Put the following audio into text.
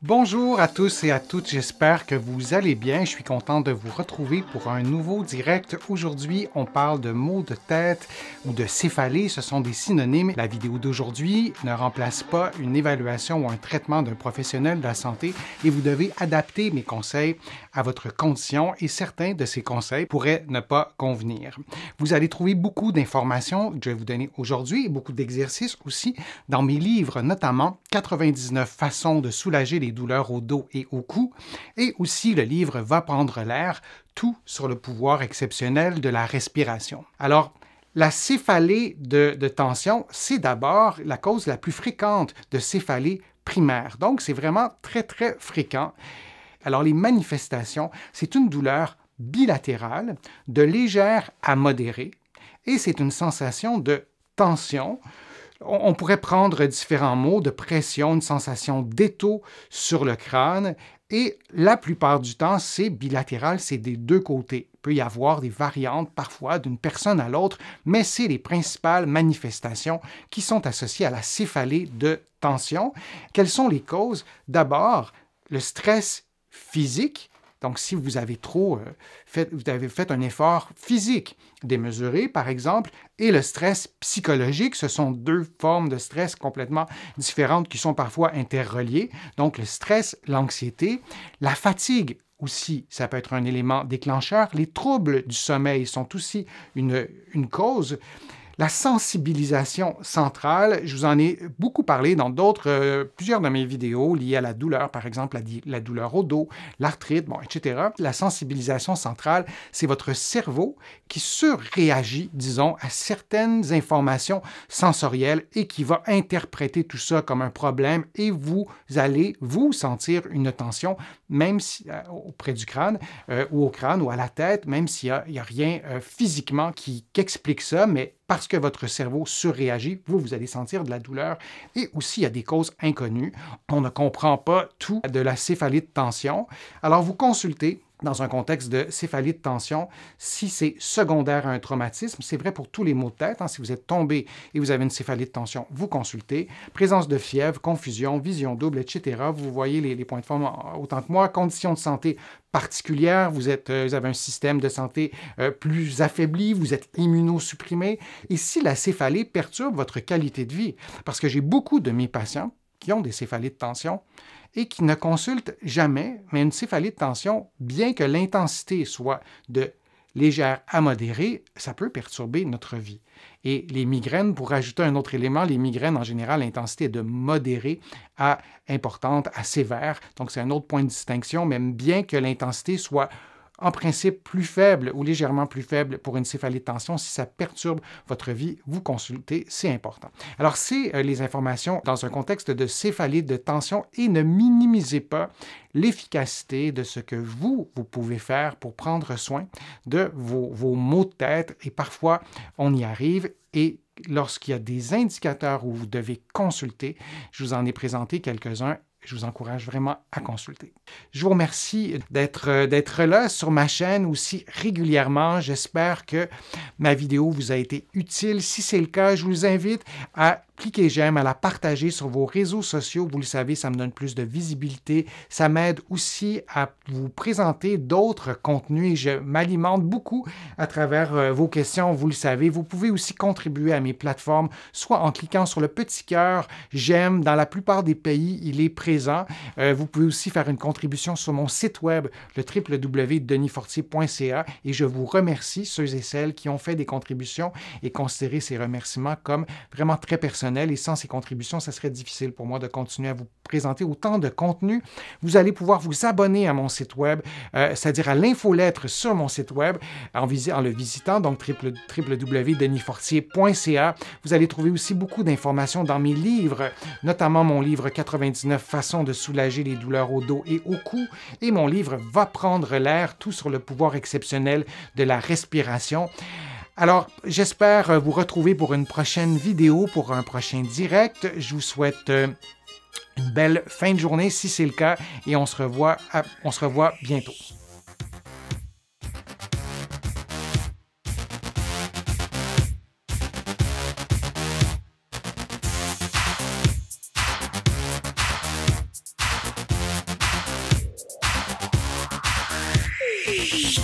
Bonjour à tous et à toutes, j'espère que vous allez bien. Je suis content de vous retrouver pour un nouveau direct. Aujourd'hui, on parle de maux de tête ou de céphalée, ce sont des synonymes. La vidéo d'aujourd'hui ne remplace pas une évaluation ou un traitement d'un professionnel de la santé et vous devez adapter mes conseils à votre condition et certains de ces conseils pourraient ne pas convenir. Vous allez trouver beaucoup d'informations que je vais vous donner aujourd'hui et beaucoup d'exercices aussi dans mes livres, notamment 99 façons de soulager les les douleurs au dos et au cou, et aussi le livre Va prendre l'air, tout sur le pouvoir exceptionnel de la respiration. Alors, la céphalée de, de tension, c'est d'abord la cause la plus fréquente de céphalée primaire. Donc, c'est vraiment très, très fréquent. Alors, les manifestations, c'est une douleur bilatérale, de légère à modérée, et c'est une sensation de tension on pourrait prendre différents mots de pression, une sensation d'étau sur le crâne, et la plupart du temps, c'est bilatéral, c'est des deux côtés. Il peut y avoir des variantes parfois d'une personne à l'autre, mais c'est les principales manifestations qui sont associées à la céphalée de tension. Quelles sont les causes D'abord, le stress physique donc, si vous avez trop euh, fait, vous avez fait un effort physique démesuré, par exemple, et le stress psychologique, ce sont deux formes de stress complètement différentes qui sont parfois interreliées. Donc, le stress, l'anxiété, la fatigue aussi, ça peut être un élément déclencheur. Les troubles du sommeil sont aussi une cause. La sensibilisation centrale, je vous en ai beaucoup parlé dans d'autres, euh, plusieurs de mes vidéos liées à la douleur, par exemple la, douleur au dos, l'arthrite, bon, etc. La sensibilisation centrale, c'est votre cerveau qui surréagit, disons, à certaines informations sensorielles et qui va interpréter tout ça comme un problème et vous allez vous sentir une tension, même si, euh, auprès du crâne euh, ou au crâne ou à la tête, même s'il n'y a, rien physiquement qui, qui explique ça, mais parce que votre cerveau surréagit, vous, vous allez sentir de la douleur. Et aussi, il y a des causes inconnues. On ne comprend pas tout de la de tension. Alors, vous consultez dans un contexte de céphalie de tension, si c'est secondaire à un traumatisme, c'est vrai pour tous les maux de tête. Hein. si vous êtes tombé et vous avez une céphalie de tension, vous consultez. Présence de fièvre, confusion, vision double, etc. Vous voyez les, points de forme autant que moi. Conditions de santé particulières, vous, êtes, euh, avez un système de santé euh, plus affaibli, vous êtes immunosupprimé. Et si la céphalie perturbe votre qualité de vie, parce que j'ai beaucoup de mes patients qui ont des céphalées de tension et qui ne consultent jamais, mais une céphalée de tension, bien que l'intensité soit de légère à modérée, ça peut perturber notre vie. Et les migraines, pour ajouter un autre élément, les migraines, en général, l'intensité est de modérée à importante, à sévère. Donc, c'est un autre point de distinction, même bien que l'intensité soit en principe plus faible ou légèrement plus faible pour une céphalie de tension. Si ça perturbe votre vie, vous consultez, c'est important. Alors, c'est euh, les informations dans un contexte de céphalie de tension et ne minimisez pas l'efficacité de ce que vous, vous pouvez faire pour prendre soin de vos, vos maux de tête et parfois on y arrive et lorsqu'il y a des indicateurs où vous devez consulter, je vous en ai présenté quelques-uns je vous encourage vraiment à consulter. Je vous remercie d'être, euh, d'être là sur ma chaîne aussi régulièrement. J'espère que ma vidéo vous a été utile. Si c'est le cas, je vous invite à cliquer j'aime, à la partager sur vos réseaux sociaux. Vous le savez, ça me donne plus de visibilité. Ça m'aide aussi à vous présenter d'autres contenus je m'alimente beaucoup à travers euh, vos questions. Vous le savez, vous pouvez aussi contribuer à mes plateformes, soit en cliquant sur le petit cœur j'aime. Dans la plupart des pays, il est présent euh, vous pouvez aussi faire une contribution sur mon site web, le www.denisfortier.ca. Et je vous remercie, ceux et celles qui ont fait des contributions et considérez ces remerciements comme vraiment très personnels. Et sans ces contributions, ça serait difficile pour moi de continuer à vous présenter autant de contenu. Vous allez pouvoir vous abonner à mon site web, euh, c'est-à-dire à, l'info l'infolettre sur mon site web en, en le visitant, donc www.denisfortier.ca. Vous allez trouver aussi beaucoup d'informations dans mes livres, notamment mon livre 99 de soulager les douleurs au dos et au cou, et mon livre va prendre l'air, tout sur le pouvoir exceptionnel de la respiration. Alors, j'espère vous retrouver pour une prochaine vidéo, pour un prochain direct. Je vous souhaite euh, une belle fin de journée si c'est le cas et on se revoit, on se revoit bientôt. Peace.